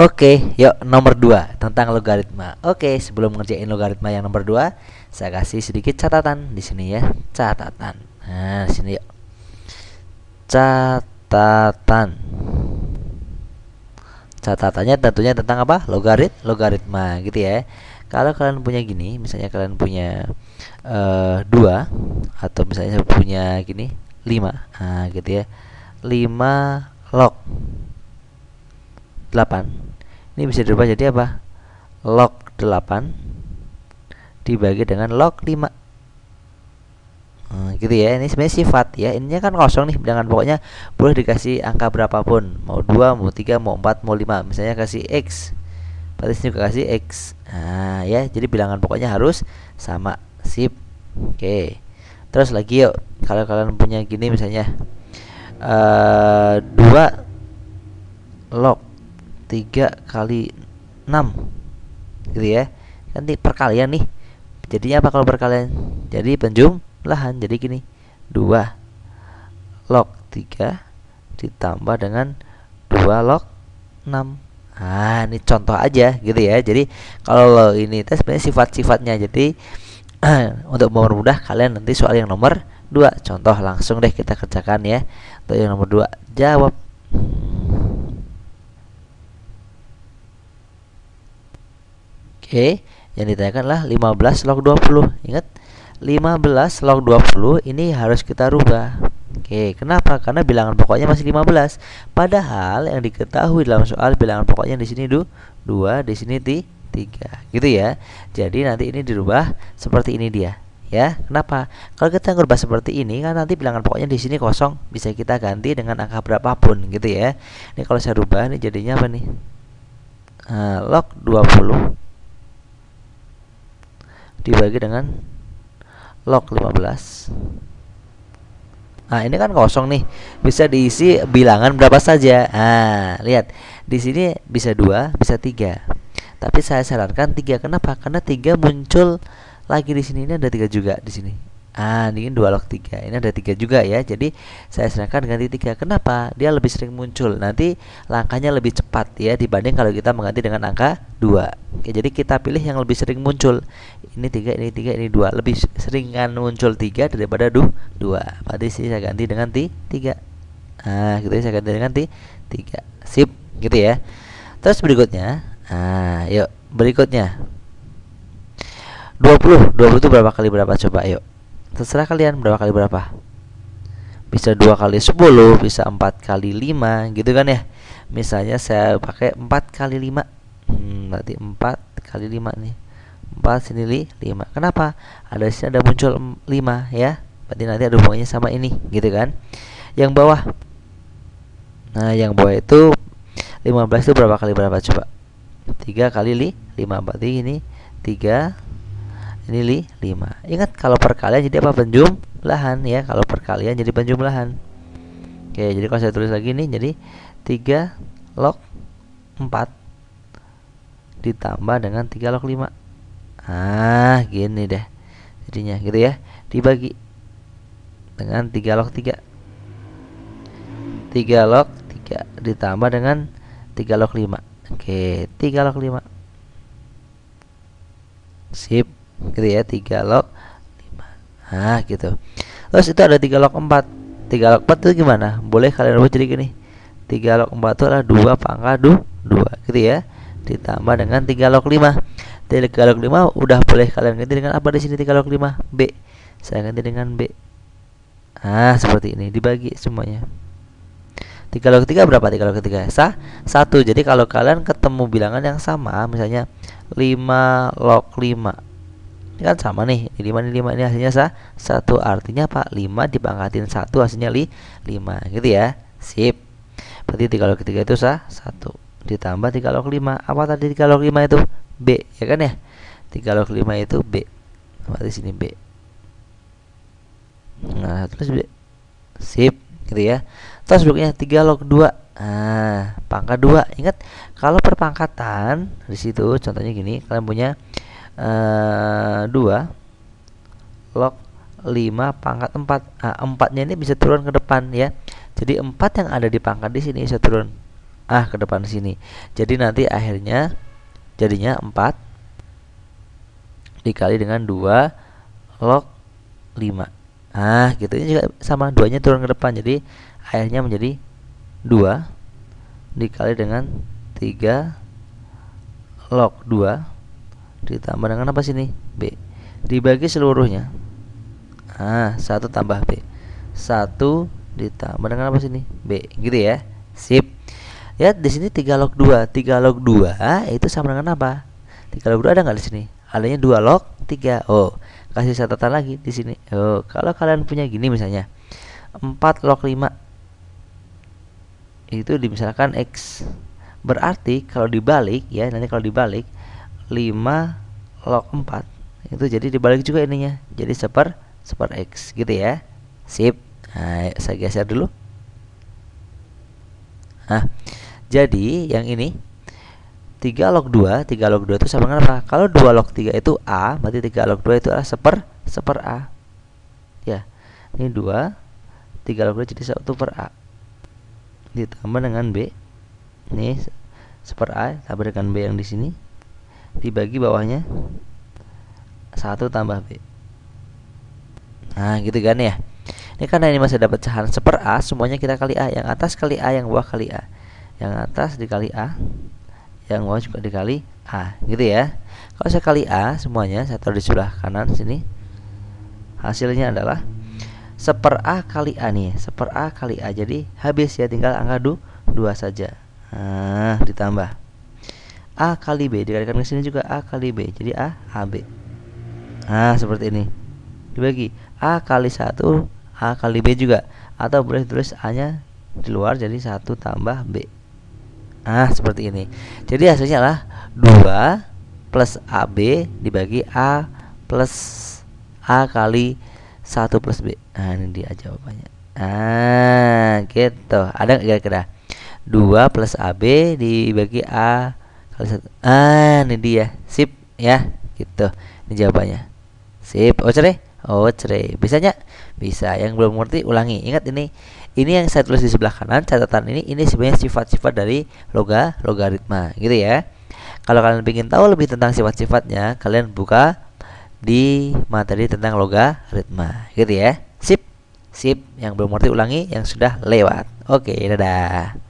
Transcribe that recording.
Oke, okay, yuk nomor 2 tentang logaritma. Oke, okay, sebelum ngerjain logaritma yang nomor 2, saya kasih sedikit catatan di sini ya. Catatan. Nah, sini yuk. Catatan. Catatannya tentunya tentang apa? Logarit, logaritma gitu ya. Kalau kalian punya gini, misalnya kalian punya uh, eh, 2 atau misalnya punya gini 5. Nah, gitu ya. 5 log 8 ini bisa dirubah jadi apa log 8 dibagi dengan log 5 hmm, nah, gitu ya ini sebenarnya sifat ya ini kan kosong nih dengan pokoknya boleh dikasih angka berapapun mau 2 mau 3 mau 4 mau 5 misalnya kasih X berarti sini juga kasih X nah ya jadi bilangan pokoknya harus sama sip oke okay. terus lagi yuk kalau kalian punya gini misalnya eh uh, 2 log 3 kali 6 gitu ya nanti perkalian nih jadinya apa kalau perkalian jadi penjumlahan jadi gini 2 log 3 ditambah dengan 2 log 6 Nah, ini contoh aja gitu ya. Jadi kalau lo ini tes sebenarnya sifat-sifatnya. Jadi untuk mempermudah kalian nanti soal yang nomor 2. Contoh langsung deh kita kerjakan ya. Untuk yang nomor 2, jawab E yang ditanyakan adalah 15 log 20 ingat 15 log 20 ini harus kita rubah Oke, kenapa? Karena bilangan pokoknya masih 15. Padahal yang diketahui dalam soal bilangan pokoknya di sini 2, di sini 3, gitu ya. Jadi nanti ini dirubah seperti ini dia, ya. Kenapa? Kalau kita ngubah seperti ini kan nanti bilangan pokoknya di sini kosong, bisa kita ganti dengan angka berapapun gitu ya. Ini kalau saya rubah ini jadinya apa nih? Uh, log 20 dibagi dengan log 15 nah ini kan kosong nih bisa diisi bilangan berapa saja Ah lihat di sini bisa dua bisa tiga tapi saya sarankan tiga kenapa karena tiga muncul lagi di sini ini ada tiga juga di sini Ah, ini dua log tiga Ini ada tiga juga ya. Jadi saya serahkan ganti tiga. Kenapa? Dia lebih sering muncul. Nanti langkahnya lebih cepat ya dibanding kalau kita mengganti dengan angka dua Oke, jadi kita pilih yang lebih sering muncul. Ini tiga, ini tiga, ini dua. Lebih seringan muncul tiga daripada du dua. Berarti sih saya ganti dengan t tiga. Ah, gitu ya saya ganti dengan t tiga. Sip, gitu ya. Terus berikutnya, ah, yuk berikutnya. 20, 20 itu berapa kali berapa coba yuk terserah kalian berapa kali berapa bisa dua kali 10 bisa empat kali lima gitu kan ya misalnya saya pakai empat kali lima hmm, berarti empat kali lima nih empat sini lima kenapa ada sini ada muncul lima ya berarti nanti ada hubungannya sama ini gitu kan yang bawah nah yang bawah itu 15 itu berapa kali berapa coba 3 kali 5 berarti ini 3 ini li, 5 ingat kalau perkalian jadi apa penjumlahan ya kalau perkalian jadi penjumlahan oke jadi kalau saya tulis lagi nih jadi 3 log 4 ditambah dengan 3 log 5 ah gini deh jadinya gitu ya dibagi dengan 3 log 3 3 log 3 ditambah dengan 3 log 5 oke 3 log 5 sip gitu ya 3 log 5 nah gitu terus itu ada tiga log empat tiga log empat itu gimana boleh kalian buat jadi gini 3 log 4 itu adalah 2 pangkat dua gitu ya ditambah dengan tiga log lima 3 log lima udah boleh kalian ganti dengan apa di sini tiga log lima B saya ganti dengan B ah seperti ini dibagi semuanya tiga log 3 berapa tiga log 3 sa satu jadi kalau kalian ketemu bilangan yang sama misalnya lima log lima ini kan sama nih 5 ini 5 ini hasilnya sah 1 artinya apa 5 dipangkatin 1 hasilnya li 5 gitu ya sip berarti 3 log 3 itu sah 1 ditambah 3 log 5 apa tadi 3 log 5 itu B ya kan ya 3 log 5 itu B berarti sini B nah terus B sip gitu ya terus berikutnya 3 log 2 Nah, pangkat 2. Ingat, kalau perpangkatan di situ contohnya gini, kalian punya uh, eh, 2 log 5 pangkat 4 nah, 4 nya ini bisa turun ke depan ya jadi 4 yang ada di pangkat di sini bisa turun ah ke depan sini jadi nanti akhirnya jadinya 4 dikali dengan 2 log 5 ah gitu ini juga sama duanya turun ke depan jadi akhirnya menjadi 2 dikali dengan 3 log 2 ditambah dengan apa sini B dibagi seluruhnya ah satu tambah B satu ditambah dengan apa sini B gitu ya sip ya di sini tiga log dua tiga log 2 itu sama dengan apa 3 log 2 ada nggak di sini adanya dua log tiga oh kasih catatan lagi di sini oh kalau kalian punya gini misalnya empat log lima itu misalkan X berarti kalau dibalik ya nanti kalau dibalik 5 log 4 itu jadi dibalik juga ininya jadi seper seper x gitu ya sip nah, saya geser dulu nah jadi yang ini 3 log 2 3 log 2 itu sama dengan apa kalau 2 log 3 itu a berarti 3 log 2 itu adalah seper seper a ya ini 2 3 log 2 jadi 1 per a ditambah dengan b ini seper a tambah dengan b yang di sini dibagi bawahnya 1 tambah B nah gitu kan ya ini karena ini masih dapat cahan seper A semuanya kita kali A yang atas kali A yang bawah kali A yang atas dikali A yang bawah juga dikali A gitu ya kalau saya kali A semuanya saya taruh di sebelah kanan sini hasilnya adalah seper A kali A nih seper A kali A jadi habis ya tinggal angka 2 saja nah ditambah A kali B dikalikan ke sini juga A kali B jadi A AB nah seperti ini dibagi A kali 1 A kali B juga atau boleh tulis A nya di luar jadi 1 tambah B nah seperti ini jadi hasilnya lah 2 plus AB dibagi A plus A kali 1 plus B nah ini dia jawabannya ah gitu ada kira-kira 2 plus AB dibagi A kali satu ah ini dia sip ya gitu ini jawabannya sip oh cerai ya? oh cerai ya. bisanya bisa yang belum mengerti ulangi ingat ini ini yang saya tulis di sebelah kanan catatan ini ini sebenarnya sifat-sifat dari loga logaritma gitu ya kalau kalian ingin tahu lebih tentang sifat-sifatnya kalian buka di materi tentang logaritma gitu ya sip sip yang belum mengerti ulangi yang sudah lewat oke dadah